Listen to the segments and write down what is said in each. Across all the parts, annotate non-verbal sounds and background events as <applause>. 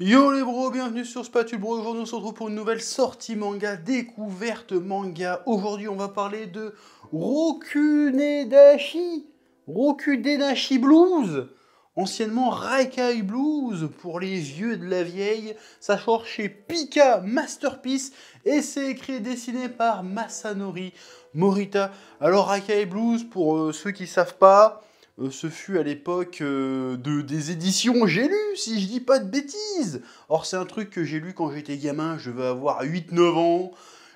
Yo les bros, bienvenue sur Spatule Bro. Aujourd'hui, on se retrouve pour une nouvelle sortie manga, découverte manga. Aujourd'hui, on va parler de Rokunedashi, Rokunedashi Blues, anciennement Raikai Blues pour les vieux de la vieille. Ça sort chez Pika Masterpiece et c'est écrit et dessiné par Masanori Morita. Alors, Raikai Blues, pour euh, ceux qui savent pas, euh, ce fut à l'époque euh, de, des éditions J'ai lu, si je dis pas de bêtises. Or, c'est un truc que j'ai lu quand j'étais gamin, je vais avoir 8-9 ans.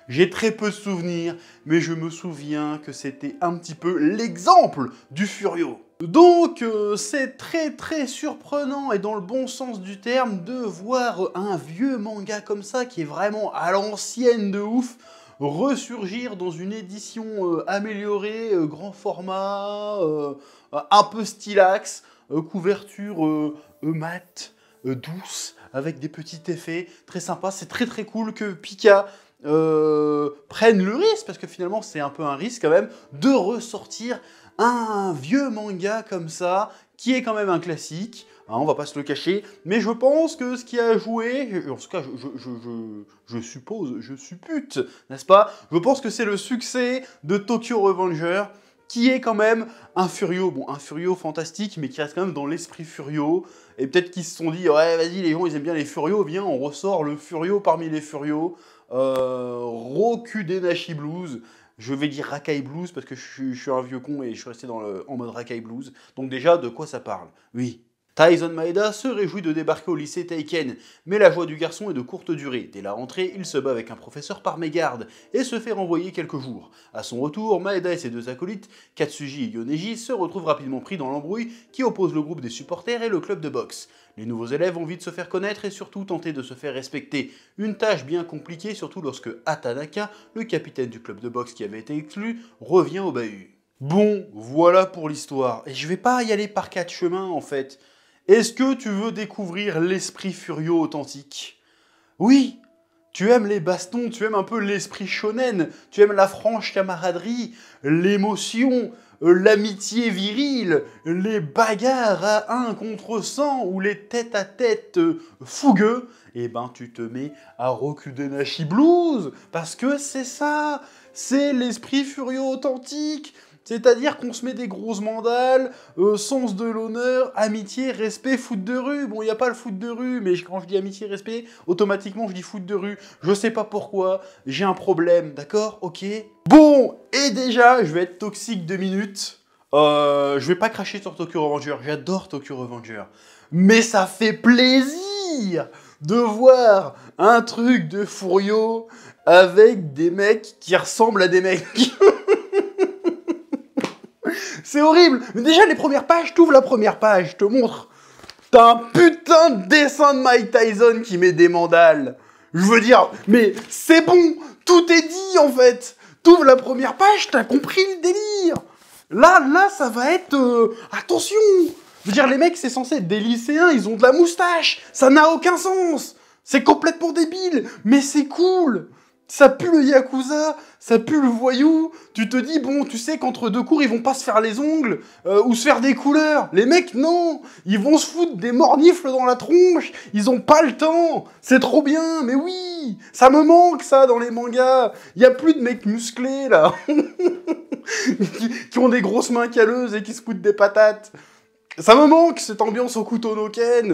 J'ai très peu de souvenirs, mais je me souviens que c'était un petit peu l'exemple du Furio. Donc, euh, c'est très très surprenant et dans le bon sens du terme de voir un vieux manga comme ça qui est vraiment à l'ancienne de ouf ressurgir dans une édition améliorée, grand format. Euh, un peu stylax, euh, couverture euh, mat, douce, avec des petits effets très sympa. C'est très très cool que Pika prenne le risque, parce que finalement c'est un peu un risque quand même, de ressortir un vieux manga comme ça, qui est quand même un classique, hein, on va pas se le cacher, mais je pense que ce qui a joué, en tout cas je, je suppose, je suppute, n'est-ce pas Je pense que c'est le succès de Tokyo Revenger, qui est quand même un Furio. Bon, un Furio fantastique, mais qui reste quand même dans l'esprit Furio. Et peut-être qu'ils se sont dit, ouais, vas-y, les gens, ils aiment bien les Furios, viens, on ressort le Furio parmi les Furios. Euh, Roku Denashi Blues. Je vais dire Rakai Blues parce que je, suis un vieux con et je suis resté dans en mode Rakai Blues. Donc déjà, de quoi ça parle Oui, Tyson Maeda se réjouit de débarquer au lycée Taiken, mais la joie du garçon est de courte durée. Dès la rentrée, il se bat avec un professeur par mégarde et se fait renvoyer quelques jours. À son retour, Maeda et ses deux acolytes, Katsuji et Yoneji, se retrouvent rapidement pris dans l'embrouille qui oppose le groupe des supporters et le club de boxe. Les nouveaux élèves ont envie de se faire connaître et surtout tenter de se faire respecter. Une tâche bien compliquée, surtout lorsque Atanaka, le capitaine du club de boxe qui avait été exclu, revient au bahut. Bon, voilà pour l'histoire. Et je vais pas y aller par quatre chemins en fait. Est-ce que tu veux découvrir l'esprit furieux authentique Oui Tu aimes les bastons, tu aimes un peu l'esprit shonen, tu aimes la franche camaraderie, l'émotion, l'amitié virile, les bagarres à un contre 100 ou les têtes à tête fougueux, eh ben tu te mets à Rokudenashi Blues parce que c'est ça, c'est l'esprit furieux authentique, c'est-à-dire qu'on se met des grosses mandales, euh, sens de l'honneur, amitié, respect, foot de rue. Bon, il n'y a pas le foot de rue, mais quand je dis amitié, respect, automatiquement je dis foot de rue. Je sais pas pourquoi, j'ai un problème, d'accord Ok Bon, et déjà, je vais être toxique deux minutes. Euh, je vais pas cracher sur Tokyo Revenger, j'adore Tokyo Revenger. Mais ça fait plaisir de voir un truc de Furio avec des mecs qui ressemblent à des mecs. <laughs> C'est horrible. Mais déjà, les premières pages, t'ouvres la première page, je te montre. T'as un putain de dessin de Mike Tyson qui met des mandales. Je veux dire, mais c'est bon, tout est dit en fait. T'ouvres la première page, t'as compris le délire. Là, là, ça va être... Euh, attention Je veux dire, les mecs, c'est censé être des lycéens, ils ont de la moustache. Ça n'a aucun sens. C'est complètement débile, mais c'est cool ça pue le Yakuza, ça pue le voyou, tu te dis, bon, tu sais qu'entre deux cours, ils vont pas se faire les ongles, euh, ou se faire des couleurs. Les mecs, non Ils vont se foutre des mornifles dans la tronche, ils ont pas le temps C'est trop bien, mais oui Ça me manque, ça, dans les mangas Il y a plus de mecs musclés, là <laughs> qui, ont des grosses mains calleuses et qui se foutent des patates ça me manque cette ambiance au couteau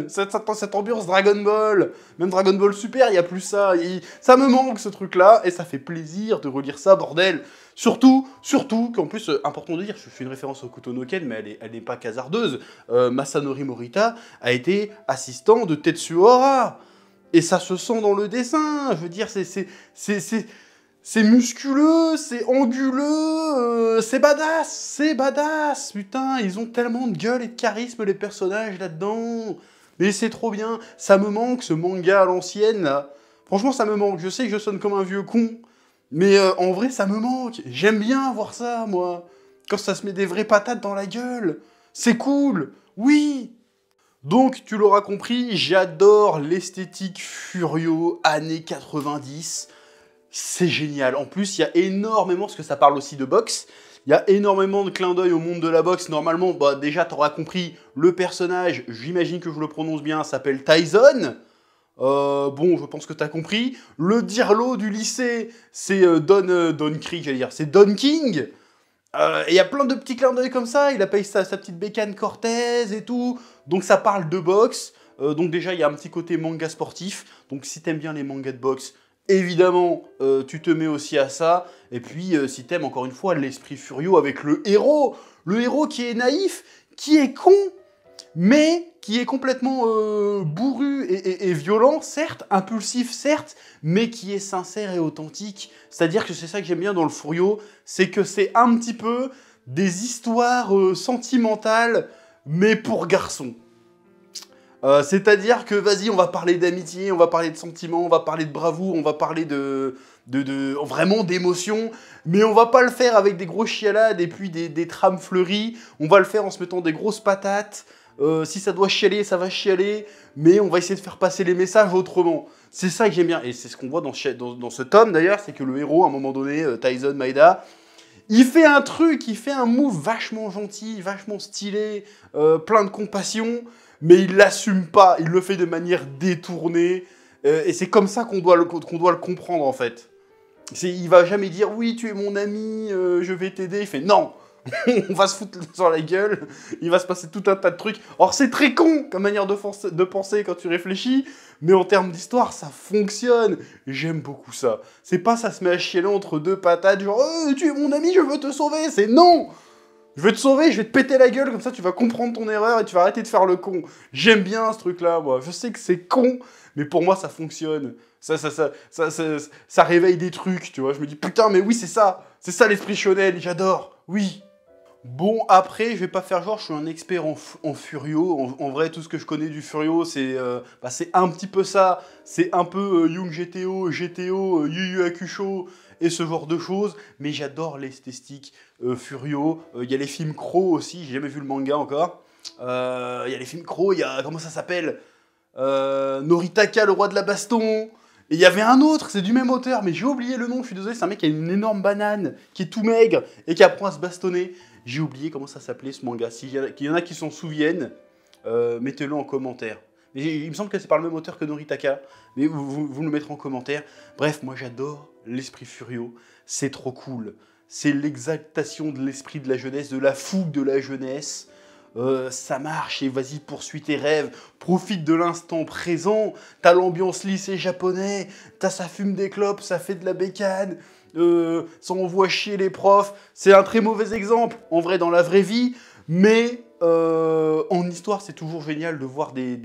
cette, ambiance Dragon Ball, même Dragon Ball Super, il y a plus ça. ça me manque ce truc-là et ça fait plaisir de relire ça, bordel. Surtout, surtout qu'en plus, euh, important de dire, je fais une référence au couteau mais elle n'est elle pas casardeuse. Euh, Masanori Morita a été assistant de Tetsu Hara. Et ça se sent dans le dessin. Je veux dire, c'est c'est musculeux, c'est anguleux, euh, c'est badass, c'est badass, putain, ils ont tellement de gueule et de charisme les personnages là-dedans. Mais c'est trop bien, ça me manque ce manga à l'ancienne Franchement, ça me manque, je sais que je sonne comme un vieux con, mais euh, en vrai, ça me manque. J'aime bien voir ça, moi. Quand ça se met des vraies patates dans la gueule, c'est cool, oui. Donc, tu l'auras compris, j'adore l'esthétique furio années 90 c'est génial. En plus, il y a énormément, parce que ça parle aussi de boxe, il y a énormément de clins d'œil au monde de la boxe. Normalement, bah, déjà, auras compris, le personnage, j'imagine que je le prononce bien, s'appelle Tyson. Euh, bon, je pense que tu as compris. Le dirlo du lycée, c'est euh, Don, euh, j'allais dire, c'est Don King. Euh, et il y a plein de petits clins d'œil comme ça. Il appelle sa, sa petite bécane Cortez et tout. Donc ça parle de boxe. donc déjà, il y a un petit côté manga sportif. Donc si t'aimes bien les mangas de boxe, Évidemment, euh, tu te mets aussi à ça. Et puis, euh, si t'aimes encore une fois l'esprit furieux avec le héros, le héros qui est naïf, qui est con, mais qui est complètement euh, bourru et, violent, certes, impulsif, certes, mais qui est sincère et authentique. C'est-à-dire que c'est ça que j'aime bien dans le Furio, c'est que c'est un petit peu des histoires sentimentales, mais pour garçons. Euh, c'est-à-dire que vas-y, on va parler d'amitié, on va parler de sentiments, on va parler de bravoure, on va parler de, vraiment d'émotion, mais on va pas le faire avec des gros chialades et puis des, trames fleuries. On va le faire en se mettant des grosses patates. Euh, si ça doit chialer, ça va chialer, mais on va essayer de faire passer les messages autrement. C'est ça que j'aime bien, et c'est ce qu'on voit dans, dans, ce tome d'ailleurs, c'est que le héros, à un moment donné, euh, Tyson Maeda, il fait un truc, il fait un move vachement gentil, vachement stylé, euh, plein de compassion, mais il l'assume pas, il le fait de manière détournée, euh, et c'est comme ça qu'on doit, le, doit le comprendre en fait. C'est, il va jamais dire oui, tu es mon ami, euh, je vais t'aider, il fait non, <laughs> on va se foutre sur la gueule, il va se passer tout un tas de trucs. Or, c'est très con comme manière de, de penser quand tu réfléchis, mais en termes d'histoire, ça fonctionne. J'aime beaucoup ça. C'est pas ça se met à chialer entre deux patates, genre oh, tu es mon ami, je veux te sauver. C'est non Je veux te sauver, je vais te péter la gueule, comme ça tu vas comprendre ton erreur et tu vas arrêter de faire le con. J'aime bien ce truc-là, moi. Je sais que c'est con, mais pour moi, ça fonctionne. Ça, ça, ça, ça, ça, réveille des trucs, tu vois. Je me dis putain, mais oui, c'est ça. C'est ça l'esprit chanel, j'adore. Oui. Bon, après, je vais pas faire genre, je suis un expert en, Furio. En, vrai, tout ce que je connais du Furio, c'est euh, bah, un petit peu ça. C'est un peu euh, Young GTO, GTO, euh, Yu et ce genre de choses. Mais j'adore l'esthétique Furio. Il y a les films Crow aussi, j'ai jamais vu le manga encore. Il y a les films Crow, il y a. Comment ça s'appelle Noritaka, le roi de la baston. Et il y avait un autre, c'est du même auteur, mais j'ai oublié le nom, je suis désolé, c'est un mec qui a une énorme banane, qui est tout maigre et qui apprend à se bastonner. J'ai oublié comment ça s'appelait ce manga. S'il y, en a qui s'en souviennent, euh, mettez-le en commentaire. Mais il me semble que c'est par le même auteur que Noritaka, mais vous, vous, le mettrez en commentaire. Bref, moi j'adore l'esprit furieux, c'est trop cool. C'est l'exaltation de l'esprit de la jeunesse, de la fougue de la jeunesse. Euh, ça marche et vas-y poursuis tes rêves, profite de l'instant présent, t'as l'ambiance lycée japonais, t'as ça fume des clopes, ça fait de la bécane, euh, ça envoie chier les profs. C'est un très mauvais exemple, en vrai, dans la vraie vie. Mais euh, en histoire, c'est toujours génial de voir des,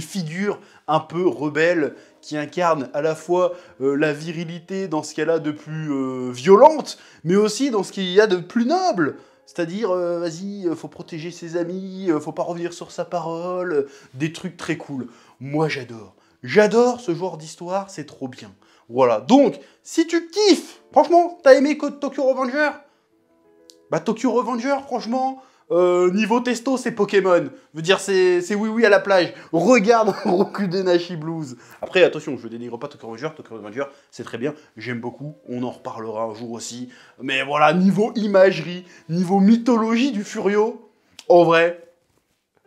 figures un peu rebelles qui incarnent à la fois euh, la virilité dans ce qu'elle a de plus euh, violente, mais aussi dans ce qu'il y a de plus noble. C'est-à-dire, vas-y, faut protéger ses amis, faut pas revenir sur sa parole, des trucs très cool. Moi, j'adore. J'adore ce genre d'histoire, c'est trop bien. Voilà, donc, si tu kiffes, franchement, t'as aimé Tokyo Revenger Bah, Tokyo Revenger, franchement, euh, niveau testo, c'est Pokémon. Je veux dire, c'est oui-oui à la plage. Regarde <laughs> Rokudenashi Nashi Blues. Après, attention, je dénigre pas Tokyo Revenger. Tokyo Revenger, c'est très bien. J'aime beaucoup. On en reparlera un jour aussi. Mais voilà, niveau imagerie, niveau mythologie du Furio, en vrai,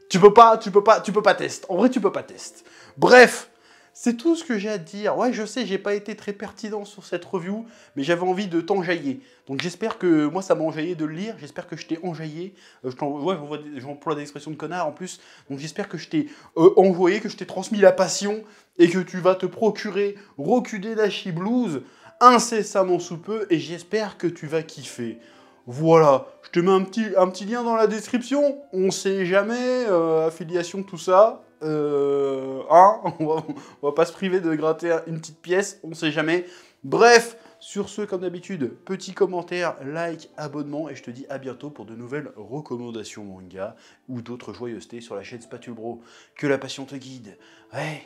tu peux pas, tu peux pas, tu peux pas test. En vrai, tu peux pas test. Bref, c'est tout ce que j'ai à dire. Ouais, je sais, j'ai pas été très pertinent sur cette review, mais j'avais envie de t'enjailler. Donc j'espère que moi ça m'a enjaillé de le lire, j'espère que je t'ai enjaillé. Euh, ouais, j'emploie des expressions de connard en plus. Donc j'espère que je t'ai euh, envoyé, que je t'ai transmis la passion et que tu vas te procurer Rokudé la Blues incessamment sous peu et j'espère que tu vas kiffer. Voilà, je te mets un petit, un petit lien dans la description, on sait jamais, euh, affiliation, tout ça, euh, ah, <laughs> on va, va pas se priver de gratter une petite pièce, on ne sait jamais. Bref, sur ce, comme d'habitude, petit commentaire, like, abonnement, et je te dis à bientôt pour de nouvelles recommandations manga ou d'autres joyeusetés sur la chaîne Spatule Bro. Que la passion te guide. Ouais.